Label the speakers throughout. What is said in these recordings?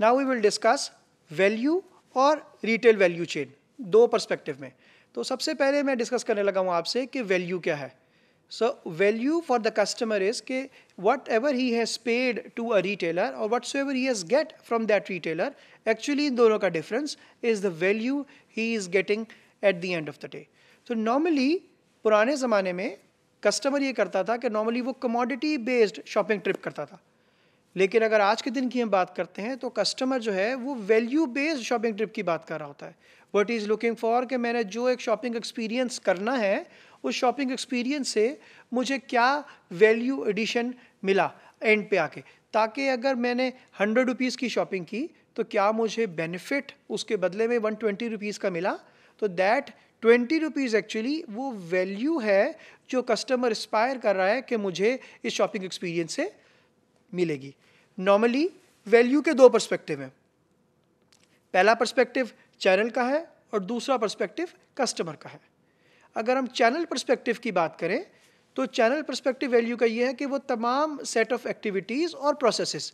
Speaker 1: now we will discuss value और retail value chain दो perspective में तो सबसे पहले मैं डिस्कस करने लगा हूँ आपसे कि वैल्यू क्या है so value for the customer is के whatever he has paid to a retailer और what's ever he has get from that retailer actually इन दोनों का difference is the value he is getting at the end of the day तो normally पुराने ज़माने में customer ये करता था कि नॉर्मली वो कमोडिटी बेस्ड शॉपिंग ट्रिप करता था लेकिन अगर आज के दिन की हम बात करते हैं तो कस्टमर जो है वो वैल्यू बेस्ड शॉपिंग ट्रिप की बात कर रहा होता है वट इज़ लुकिंग फॉर कि मैंने जो एक शॉपिंग एक्सपीरियंस करना है उस शॉपिंग एक्सपीरियंस से मुझे क्या वैल्यू एडिशन मिला एंड पे आके ताकि अगर मैंने हंड्रेड रुपीज़ की शॉपिंग की तो क्या मुझे बेनिफिट उसके बदले में वन ट्वेंटी रुपीज़ का मिला तो दैट ट्वेंटी रुपीज़ एक्चुअली वो वैल्यू है जो कस्टमर इंस्पायर कर रहा है कि मुझे इस शॉपिंग एक्सपीरियंस से मिलेगी नॉर्मली वैल्यू के दो परस्पेक्टिव हैं पहला परस्पेक्टिव चैनल का है और दूसरा परस्पेक्टिव कस्टमर का है अगर हम चैनल परस्पेक्टिव की बात करें तो चैनल परस्पेक्टिव वैल्यू का ये है कि वो तमाम सेट ऑफ एक्टिविटीज़ और प्रोसेसेस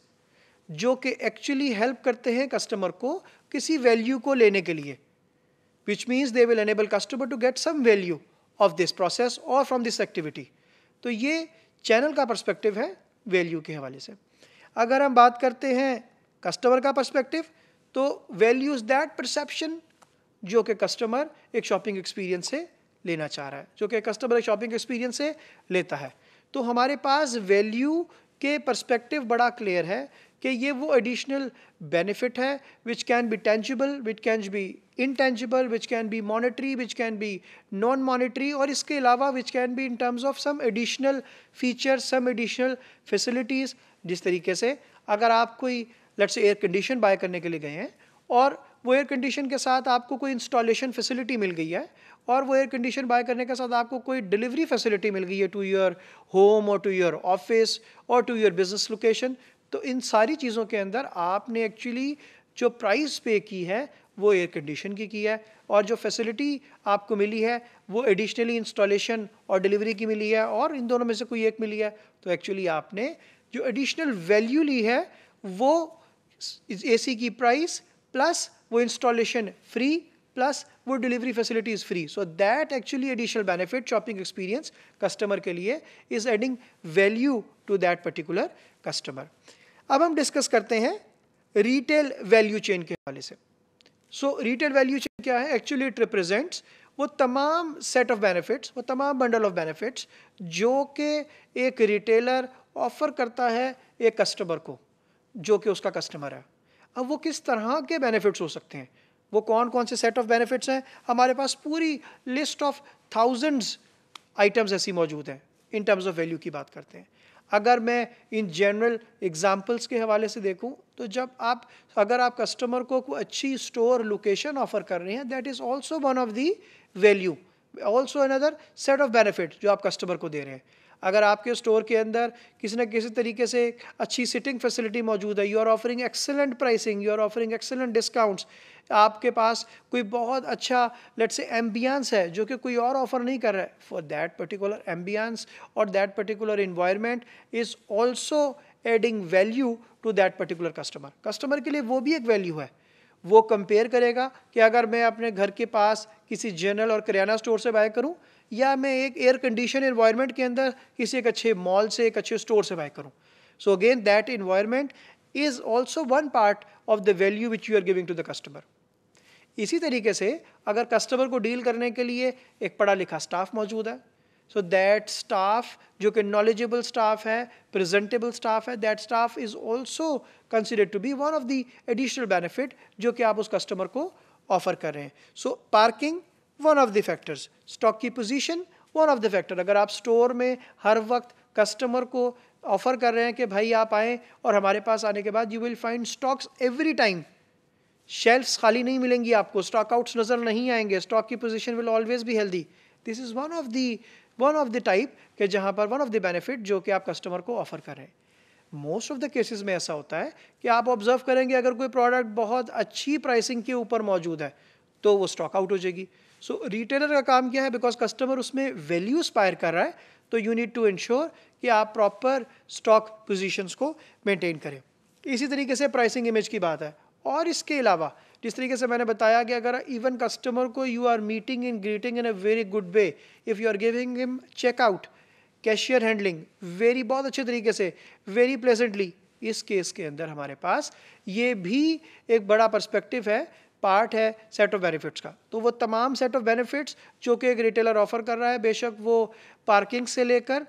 Speaker 1: जो कि एक्चुअली हेल्प करते हैं कस्टमर को किसी वैल्यू को लेने के लिए which means they will enable customer to get some value of this process और फ्रॉम दिस एक्टिविटी तो ये चैनल का परस्पेक्टिव है वैल्यू के हवाले से अगर हम बात करते हैं कस्टमर का पर्सपेक्टिव तो वैल्यूज़ दैट परसेप्शन जो कि कस्टमर एक शॉपिंग एक्सपीरियंस से लेना चाह रहा है जो कि कस्टमर एक शॉपिंग एक्सपीरियंस से लेता है तो हमारे पास वैल्यू के पर्सपेक्टिव बड़ा क्लियर है कि ये वो एडिशनल बेनिफिट है which can be tangible which can be intangible which can be monetary which can be non monetary और इसके अलावा which can be in terms of some additional feature some additional facilities जिस तरीके से अगर आप कोई लट से एयर कंडीशन बाय करने के लिए गए हैं और वो एयर कंडीशन के साथ आपको कोई इंस्टॉलेशन फैसिलिटी मिल गई है और वो एयर कंडीशन बाय करने के साथ आपको कोई डिलीवरी फैसिलिटी मिल गई है टू योर होम और टू योर ऑफिस और टू योर बिजनेस लोकेशन तो इन सारी चीज़ों के अंदर आपने एक्चुअली जो प्राइस पे की है वो एयर कंडीशन की की है और जो फैसिलिटी आपको मिली है वो एडिशनली इंस्टॉलेशन और डिलीवरी की मिली है और इन दोनों में से कोई एक मिली है तो एक्चुअली आपने जो एडिशनल वैल्यू ली है वो एसी की प्राइस प्लस वो इंस्टॉलेशन फ्री प्लस वो delivery facilities free so that actually additional benefit shopping experience customer के लिए is adding value to that particular customer अब हम डिस्कस करते हैं रिटेल वैल्यू चेन के हवाले से सो रिटेल वैल्यू चेन क्या है एक्चुअली इट रिप्रेजेंट्स वो तमाम सेट ऑफ बेनिफिट्स वो तमाम बंडल ऑफ बेनिफिट्स जो कि एक रिटेलर ऑफ़र करता है एक कस्टमर को जो कि उसका कस्टमर है अब वो किस तरह के बेनिफिट्स हो सकते हैं वो कौन कौन से सेट ऑफ बेनिफिट्स हैं हमारे पास पूरी लिस्ट ऑफ थाउजेंड्स आइटम्स ऐसी मौजूद हैं इन टर्म्स ऑफ वैल्यू की बात करते हैं अगर मैं इन जनरल एग्जांपल्स के हवाले से देखूं तो जब आप अगर आप कस्टमर को कोई अच्छी स्टोर लोकेशन ऑफर कर रहे हैं that is also one of the value also another set of benefit जो आप कस्टमर को दे रहे हैं अगर आपके स्टोर के अंदर किसी न किसी तरीके से अच्छी सिटिंग फैसिलिटी मौजूद है you are offering excellent pricing you are offering excellent discounts आपके पास कोई बहुत अच्छा लेट से एम्बियंस है जो कि कोई और ऑफर नहीं कर रहा है फॉर दैट पर्टिकुलर एम्बियंस और that particular environment is also adding value to that particular customer customer के लिए वो भी एक वैल्यू है वो कंपेयर करेगा कि अगर मैं अपने घर के पास किसी जनरल और करियाना स्टोर से बाय करूं या मैं एक एयर कंडीशन इन्वायरमेंट के अंदर किसी एक अच्छे मॉल से एक अच्छे स्टोर से बाय करूँ so again that environment is also one part of the value which you are giving to the customer इसी तरीके से अगर कस्टमर को डील करने के लिए एक पढ़ा लिखा स्टाफ मौजूद है सो दैट स्टाफ जो कि नॉलेजेबल स्टाफ है प्रेजेंटेबल स्टाफ है that staff is also consider to be one of the additional benefit जो कि आप उस कस्टमर को ऑफर कर रहे हैं so parking one of the factors stock की position one of the factor अगर आप स्टोर में हर वक्त कस्टमर को ऑफर कर रहे हैं कि भाई आप आए और हमारे पास आने के बाद you will find stocks every time shelfs खाली नहीं मिलेंगी आपको स्टॉक आउट्स नज़र नहीं आएंगे स्टॉक की पोजीशन विल ऑलवेज भी healthy this is one of the one of the type के जहाँ पर वन ऑफ द बेनिफिट जो कि आप कस्टमर को ऑफर कर रहे हैं मोस्ट ऑफ द केसेस में ऐसा होता है कि आप ऑब्जर्व करेंगे अगर कोई प्रोडक्ट बहुत अच्छी प्राइसिंग के ऊपर मौजूद है तो वो स्टॉक आउट हो जाएगी सो so, रिटेलर का काम क्या है बिकॉज कस्टमर उसमें वैल्यू स्पायर कर रहा है तो यू नीड टू इंश्योर कि आप प्रॉपर स्टॉक पोजीशंस को मेंटेन करें इसी तरीके से प्राइसिंग इमेज की बात है और इसके अलावा जिस तरीके से मैंने बताया कि अगर इवन कस्टमर को you are meeting in greeting in a very good way if you are giving him checkout cashier handling very बहुत अच्छे तरीके से वेरी प्लेजेंटली इस केस के अंदर हमारे पास ये भी एक बड़ा पर्सपेक्टिव है पार्ट है सेट ऑफ बेनिफिट्स का तो वो तमाम सेट ऑफ बेनिफिट्स जो कि एक रिटेलर ऑफर कर रहा है बेशक वो पार्किंग से लेकर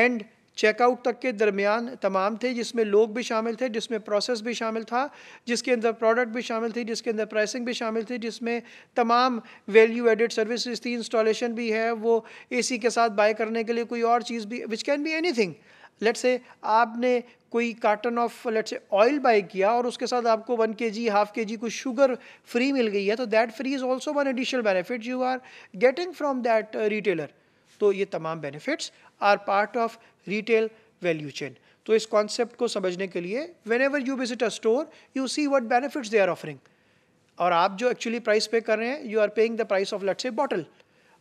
Speaker 1: एंड चेकआउट तक के दरमियान तमाम थे जिसमें लोग भी शामिल थे जिसमें प्रोसेस भी शामिल था जिसके अंदर प्रोडक्ट भी शामिल थी जिसके अंदर प्राइसिंग भी शामिल थी जिसमें तमाम वैल्यू एडेड सर्विसेज थी इंस्टॉलेशन भी है वो एसी के साथ बाय करने के लिए कोई और चीज़ भी which can be anything let's say आपने कोई carton of let's say oil buy किया और उसके साथ आपको वन के जी हाफ के जी कुछ शुगर फ्री मिल गई है तो that free is also one additional benefit you are getting from that retailer तो ये तमाम benefits are part of retail value chain तो इस कॉन्सेप्ट को समझने के लिए whenever you visit a store you see what benefits they are offering और आप जो एक्चुअली प्राइस पे कर रहे हैं you are paying the price of let's say bottle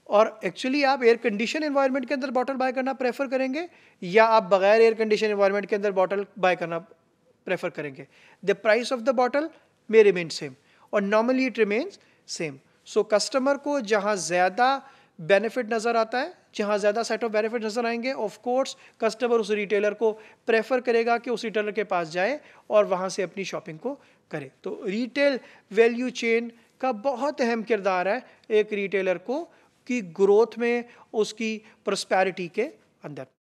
Speaker 1: और एक्चुअली आप एयर कंडीशन इन्वायरमेंट के अंदर बॉटल बाय करना प्रेफर करेंगे या आप बगैर एयर कंडीशन इन्वायरमेंट के अंदर बॉटल बाय करना प्रेफर करेंगे the price of the bottle may remain same और normally it remains same so customer को जहाँ ज़्यादा बेनिफिट नज़र आता है जहाँ ज़्यादा सेट ऑफ बेनिफिट नज़र आएंगे ऑफ कोर्स कस्टमर उस रिटेलर को प्रेफर करेगा कि उस रिटेलर के पास जाए और वहाँ से अपनी शॉपिंग को करे तो रिटेल वैल्यू चेन का बहुत अहम किरदार है एक रिटेलर को की ग्रोथ में उसकी प्रस्पैरिटी के अंदर